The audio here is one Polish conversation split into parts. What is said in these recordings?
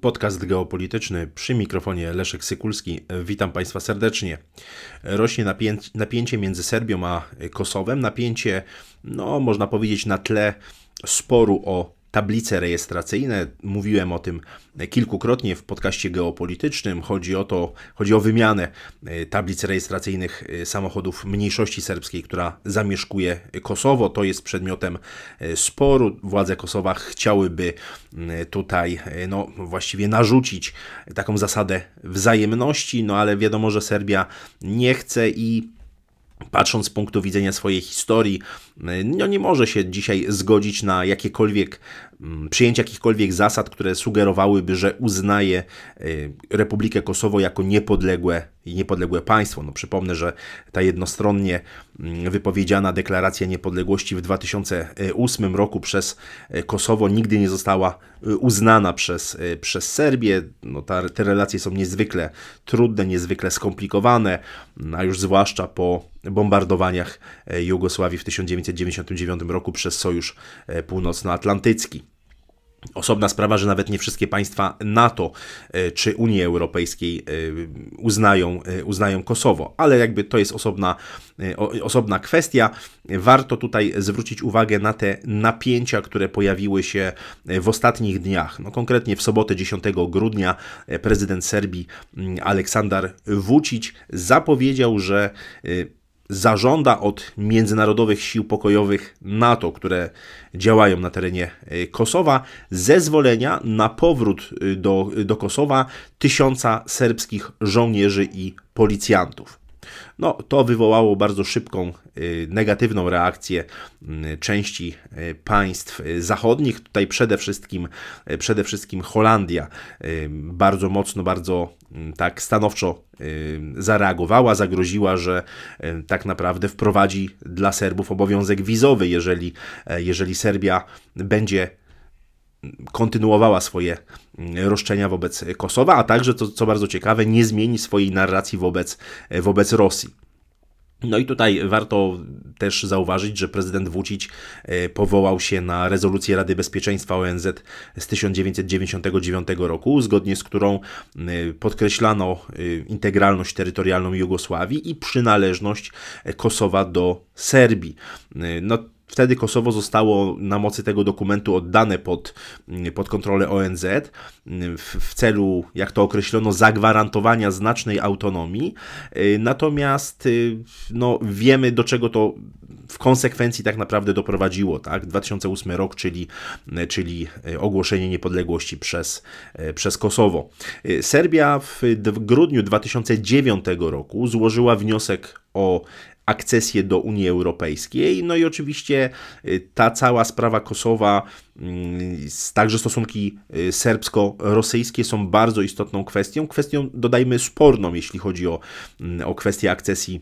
podcast geopolityczny przy mikrofonie Leszek Sykulski. Witam Państwa serdecznie. Rośnie napięcie, napięcie między Serbią a Kosowem. Napięcie, no, można powiedzieć, na tle sporu o tablice rejestracyjne. Mówiłem o tym kilkukrotnie w podcaście geopolitycznym. Chodzi o to, chodzi o wymianę e, tablic rejestracyjnych e, samochodów mniejszości serbskiej, która zamieszkuje Kosowo. To jest przedmiotem e, sporu. Władze Kosowa chciałyby tutaj no, właściwie narzucić taką zasadę wzajemności, no ale wiadomo, że Serbia nie chce i patrząc z punktu widzenia swojej historii, no nie może się dzisiaj zgodzić na jakiekolwiek Mm, przyjęć jakichkolwiek zasad, które sugerowałyby, że uznaje e, Republikę Kosowo jako niepodległe i niepodległe państwo. No, przypomnę, że ta jednostronnie mm, wypowiedziana deklaracja niepodległości w 2008 roku przez e, Kosowo nigdy nie została e, uznana przez, przez Serbię. No, ta, te relacje są niezwykle trudne, niezwykle skomplikowane, no, a już zwłaszcza po bombardowaniach Jugosławii w 1999 roku przez Sojusz Północnoatlantycki. Osobna sprawa, że nawet nie wszystkie państwa NATO e, czy Unii Europejskiej e, uznają, e, uznają Kosowo, ale jakby to jest osobna, osobna kwestia. Warto tutaj zwrócić uwagę na te napięcia, które pojawiły się w ostatnich dniach. No, konkretnie w sobotę 10 grudnia prezydent Serbii mm, Aleksandar Vucic zapowiedział, że zażąda od międzynarodowych sił pokojowych NATO, które działają na terenie e, Kosowa, zezwolenia na powrót e, do, do Kosowa tysiąca serbskich żołnierzy i policjantów. No, to wywołało bardzo szybką y, negatywną reakcję y, części y, państw zachodnich. Tutaj przede wszystkim, przede wszystkim Holandia bardzo mocno, bardzo mm, tak stanowczo zareagowała, zagroziła, że tak naprawdę wprowadzi dla Serbów obowiązek wizowy, jeżeli, jeżeli Serbia będzie kontynuowała swoje mm, roszczenia wobec Kosowa, a także, to, co bardzo ciekawe, nie zmieni swojej narracji wobec, e, wobec Rosji. No i tutaj warto też zauważyć, że prezydent Vucic e, powołał się na rezolucję Rady Bezpieczeństwa ONZ z 1999 roku, zgodnie z którą podkreślano e, integralność terytorialną Jugosławii i przynależność Kosowa do Serbii. No, Wtedy Kosowo zostało na mocy tego dokumentu oddane pod, mm, pod kontrolę ONZ mm, w, w celu, jak to określono, zagwarantowania znacznej autonomii. Y, natomiast y, no, wiemy, do czego to w konsekwencji tak naprawdę doprowadziło. Tak? 2008 rok, czyli, y, czyli ogłoszenie niepodległości przez, przez Kosowo. Serbia w grudniu 2009 roku złożyła wniosek o akcesję do Unii Europejskiej. No i oczywiście y, ta cała sprawa Kosowa, mm, także stosunki y, serbsko-rosyjskie są bardzo istotną kwestią, kwestią dodajmy sporną, jeśli chodzi o, mm, o kwestię akcesji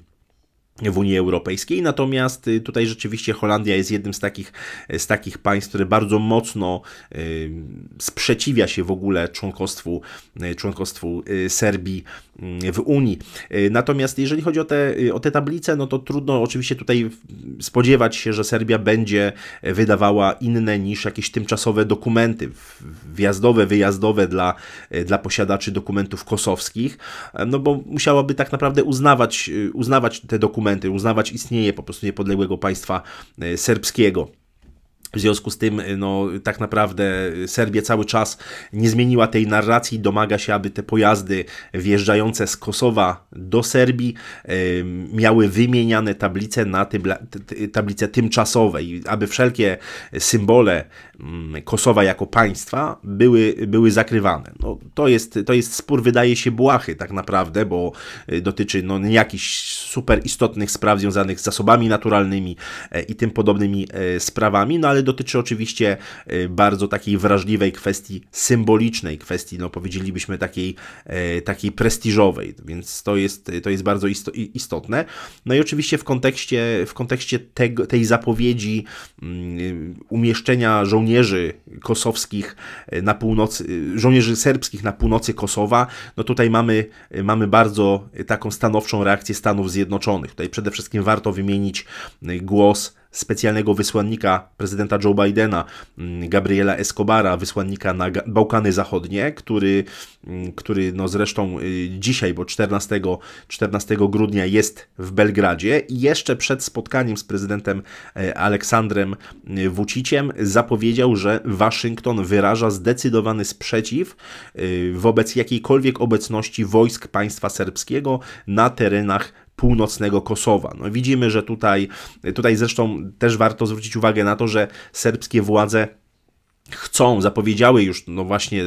w Unii Europejskiej. Natomiast y, tutaj rzeczywiście Holandia jest jednym z takich, z takich państw, które bardzo mocno y, sprzeciwia się w ogóle członkostwu, y, członkostwu Serbii w Unii. Natomiast jeżeli chodzi o te, o te tablice, no to trudno oczywiście tutaj spodziewać się, że Serbia będzie wydawała inne niż jakieś tymczasowe dokumenty wjazdowe, wyjazdowe dla, dla posiadaczy dokumentów kosowskich, no bo musiałaby tak naprawdę uznawać, uznawać te dokumenty dokumenty, uznawać istnienie po prostu niepodległego państwa e, serbskiego. W związku z tym, y, no, tak naprawdę Serbia cały czas nie zmieniła tej narracji, domaga się, aby te pojazdy wjeżdżające z Kosowa do Serbii miały wymieniane tablice na tybla, tablice tymczasowe i aby wszelkie symbole Kosowa jako państwa były, były zakrywane. No, to, jest, to jest spór, wydaje się, błahy tak naprawdę, bo y, dotyczy no, nie jakichś super istotnych spraw związanych z zasobami naturalnymi e, i tym podobnymi e, sprawami, no ale ale dotyczy oczywiście y, bardzo takiej wrażliwej kwestii symbolicznej, kwestii, no powiedzielibyśmy takiej, y, takiej prestiżowej, więc to jest, to jest bardzo istotne. No i oczywiście w kontekście, w kontekście tego, tej zapowiedzi mm, umieszczenia żołnierzy kosowskich y, na północy, żołnierzy serbskich na północy Kosowa, no tutaj mamy, mamy bardzo taką stanowczą reakcję Stanów Zjednoczonych. Tutaj przede wszystkim warto wymienić głos specjalnego wysłannika prezydenta Joe Bidena, mm, Gabriela Escobara, wysłannika na Bałkany Zachodnie, który, mm, który no zresztą y, dzisiaj, bo 14, 14 grudnia jest w Belgradzie i jeszcze przed spotkaniem z prezydentem e, Aleksandrem Vuciciem y, zapowiedział, że Waszyngton wyraża zdecydowany sprzeciw y, wobec jakiejkolwiek obecności wojsk państwa serbskiego na terenach północnego Kosowa. No, widzimy, że tutaj, tutaj zresztą też warto zwrócić uwagę na to, że serbskie władze chcą, zapowiedziały już, no właśnie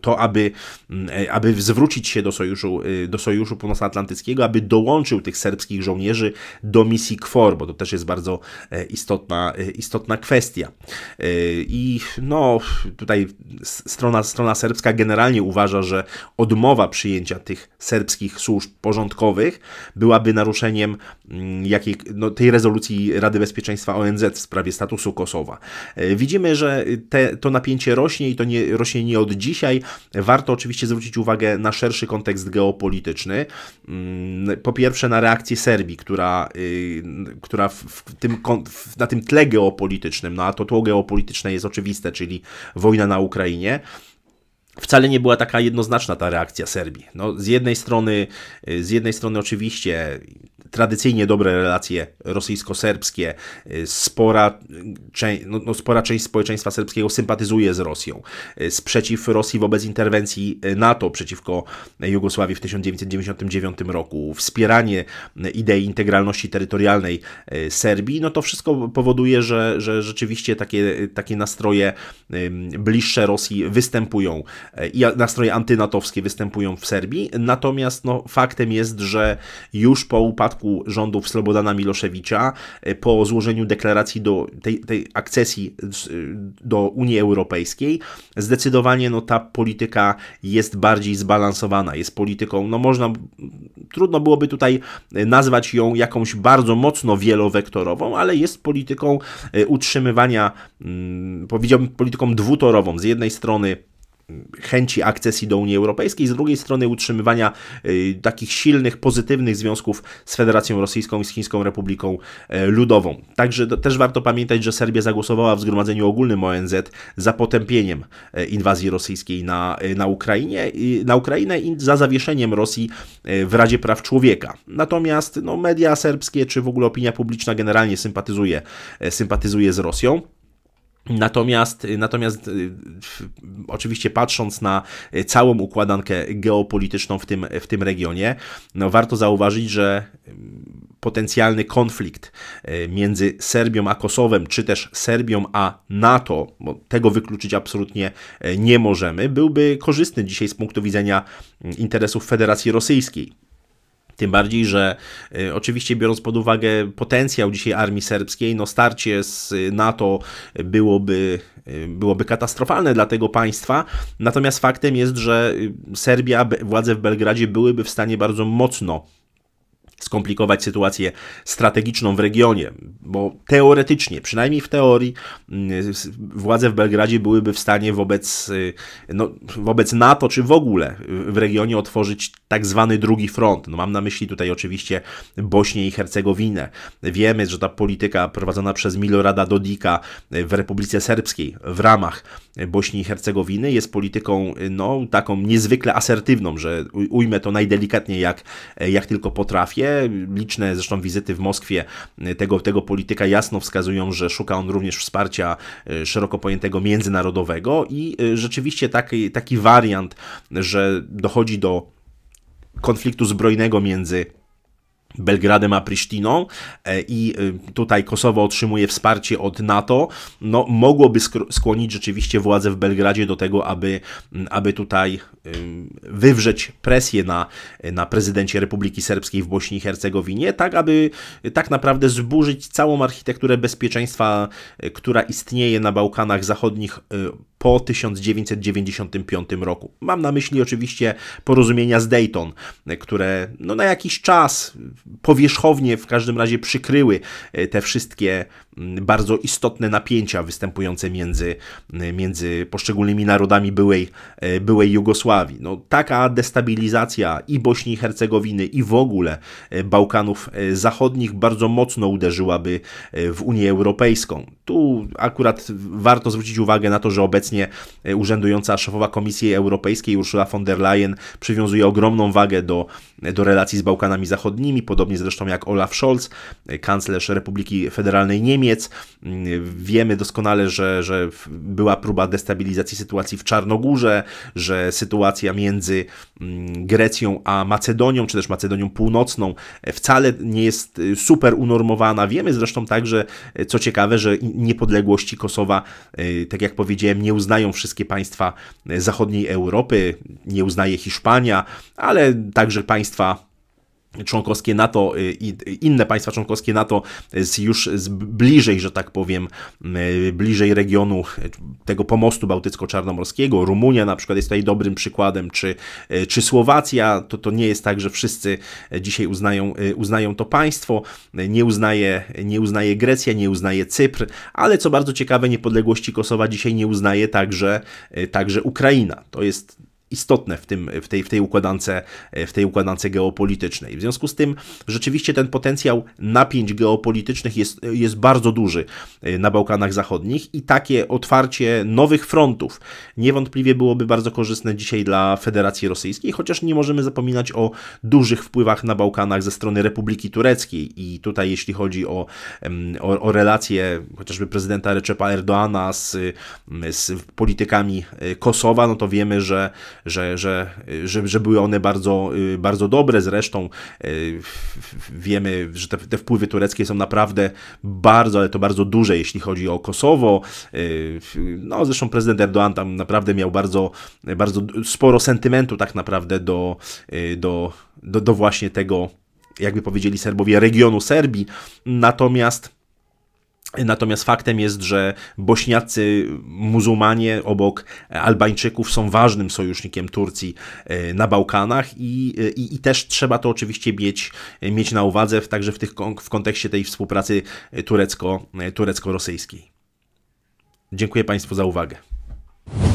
to, aby, mm, e, aby zwrócić się do sojuszu, y, do sojuszu Północnoatlantyckiego, aby dołączył tych serbskich żołnierzy do misji KFOR, bo to też jest bardzo e, istotna, e, istotna kwestia. I no, tutaj strona, strona serbska generalnie uważa, że odmowa przyjęcia tych serbskich służb porządkowych byłaby naruszeniem mm, jakiej, no, tej rezolucji Rady Bezpieczeństwa ONZ w sprawie statusu Kosowa. Widzimy, że te, to napięcie rośnie i to nie, rośnie nie od dziś, dzisiaj warto oczywiście zwrócić uwagę na szerszy kontekst geopolityczny. Mm, po pierwsze na reakcję Serbii, która, y, która w tym, na tym tle geopolitycznym, no a to tło geopolityczne jest oczywiste, czyli wojna na Ukrainie wcale nie była taka jednoznaczna ta reakcja Serbii. No, z jednej strony, y, z jednej strony oczywiście tradycyjnie dobre relacje rosyjsko-serbskie, y, spora, no, no, spora część społeczeństwa serbskiego sympatyzuje z Rosją. Y, sprzeciw Rosji wobec interwencji y, NATO przeciwko Jugosławii w 1999 roku, wspieranie idei integralności terytorialnej Serbii, no to wszystko powoduje, że, że rzeczywiście takie, takie nastroje bliższe Rosji występują i nastroje antynatowskie występują w Serbii. Natomiast no, faktem jest, że już po upadku rządów Slobodana Miloszewicza, e, po złożeniu deklaracji do tej, tej akcesji e, do Unii Europejskiej, zdecydowanie no, ta polityka jest bardziej zbalansowana, jest polityką, no można, trudno byłoby tutaj e, nazwać ją jakąś bardzo mocno wielowektorową, ale jest polityką utrzymywania, mm, powiedziałbym polityką dwutorową, z jednej strony chęci akcesji do Unii Europejskiej, z drugiej strony utrzymywania y, takich silnych, pozytywnych związków z Federacją Rosyjską i z Chińską Republiką e, Ludową. Także też warto pamiętać, że Serbia zagłosowała w Zgromadzeniu Ogólnym ONZ za potępieniem e, inwazji rosyjskiej na, e, na, Ukrainie, na Ukrainę i za zawieszeniem Rosji w Radzie Praw Człowieka. Natomiast no, media serbskie, czy w ogóle opinia publiczna generalnie sympatyzuje, sympatyzuje z Rosją. Natomiast, y, natomiast y, oczywiście patrząc na y, całą układankę geopolityczną w tym, w tym regionie, no warto zauważyć, że mm, potencjalny konflikt między Serbią a Kosowem, czy też Serbią a NATO, bo tego wykluczyć absolutnie nie możemy, byłby korzystny dzisiaj z punktu widzenia mm, interesów Federacji Rosyjskiej tym bardziej, że y, oczywiście biorąc pod uwagę potencjał dzisiaj armii serbskiej, no starcie z NATO byłoby, y, byłoby katastrofalne dla tego państwa. Natomiast faktem jest, że y, Serbia, władze w Belgradzie byłyby w stanie bardzo mocno skomplikować sytuację strategiczną w regionie, bo teoretycznie, przynajmniej w teorii, mm, władze w Belgradzie byłyby w stanie wobec, y, no, wobec NATO czy w ogóle y, w regionie otworzyć tak zwany drugi front. No, mam na myśli tutaj oczywiście Bośnię i Hercegowinę. Wiemy, że ta polityka prowadzona przez Milorada Dodika y, w Republice Serbskiej w ramach Bośni i Hercegowiny jest polityką no, taką niezwykle asertywną, że ujmę to najdelikatniej jak, jak tylko potrafię Liczne zresztą wizyty w Moskwie y, tego, tego polityka jasno wskazują, że szuka on również wsparcia y, szeroko pojętego międzynarodowego i y, rzeczywiście taki, taki wariant, że dochodzi do konfliktu zbrojnego między Belgradem a Prisztiną e, i y, tutaj Kosowo otrzymuje wsparcie od NATO, no, mogłoby skłonić rzeczywiście władze w Belgradzie do tego, aby, aby tutaj y, wywrzeć presję na, na prezydencie Republiki Serbskiej w Bośni i Hercegowinie, tak aby tak naprawdę zburzyć całą architekturę bezpieczeństwa, y, która istnieje na Bałkanach Zachodnich po 1995 roku. Mam na myśli oczywiście porozumienia z Dayton, które no, na jakiś czas powierzchownie w każdym razie przykryły e, te wszystkie mm, bardzo istotne napięcia występujące między, mm, między poszczególnymi narodami byłej, e, byłej Jugosławii. No, taka destabilizacja i Bośni i Hercegowiny, i w ogóle e, Bałkanów Zachodnich bardzo mocno uderzyłaby w Unię Europejską. Tu akurat warto zwrócić uwagę na to, że obecnie obecnie e, urzędująca szefowa Komisji Europejskiej Ursula von der Leyen przywiązuje ogromną wagę do, e, do relacji z Bałkanami Zachodnimi, podobnie zresztą jak Olaf Scholz, e, kanclerz Republiki Federalnej Niemiec. Mm, wiemy doskonale, że, że była próba destabilizacji sytuacji w Czarnogórze, że sytuacja między mm, Grecją a Macedonią, czy też Macedonią Północną wcale nie jest super unormowana. Wiemy zresztą także, co ciekawe, że niepodległości Kosowa, tak jak powiedziałem, nie uznaje uznają wszystkie państwa zachodniej Europy, nie uznaje Hiszpania, ale także państwa członkowskie NATO y, i inne państwa członkowskie NATO z już z bliżej, że tak powiem, y, bliżej regionu y, tego pomostu bałtycko-czarnomorskiego. Rumunia na przykład jest tutaj dobrym przykładem, czy, czy Słowacja. To, to nie jest tak, że wszyscy dzisiaj uznają, uznają to państwo. Nie uznaje, nie uznaje Grecja, nie uznaje Cypr, ale co bardzo ciekawe, niepodległości Kosowa dzisiaj nie uznaje także, także Ukraina. To jest istotne w, tym, w, tej, w, tej układance, w tej układance geopolitycznej. W związku z tym rzeczywiście ten potencjał napięć geopolitycznych jest, jest bardzo duży e, na Bałkanach Zachodnich i takie otwarcie nowych frontów niewątpliwie byłoby bardzo korzystne dzisiaj dla Federacji Rosyjskiej, chociaż nie możemy zapominać o dużych wpływach na Bałkanach ze strony Republiki Tureckiej i tutaj jeśli chodzi o, o, o relacje chociażby prezydenta Recepa Erdoana z, z politykami e, Kosowa, no to wiemy, że że, że, że, że były one bardzo, y, bardzo dobre. Zresztą y, wiemy, że te, te wpływy tureckie są naprawdę bardzo, ale to bardzo duże, jeśli chodzi o Kosowo. Y, no, zresztą prezydent Erdoğan tam naprawdę miał bardzo, bardzo sporo sentymentu tak naprawdę do, do, do, do właśnie tego, jakby powiedzieli Serbowie, regionu Serbii. Natomiast Natomiast faktem jest, że bośniacy muzułmanie obok Albańczyków są ważnym sojusznikiem Turcji e, na Bałkanach i, e, i, i też trzeba to oczywiście mieć, e, mieć na uwadze także w, tych, w kontekście tej współpracy turecko, turecko-rosyjskiej. Dziękuję Państwu za uwagę.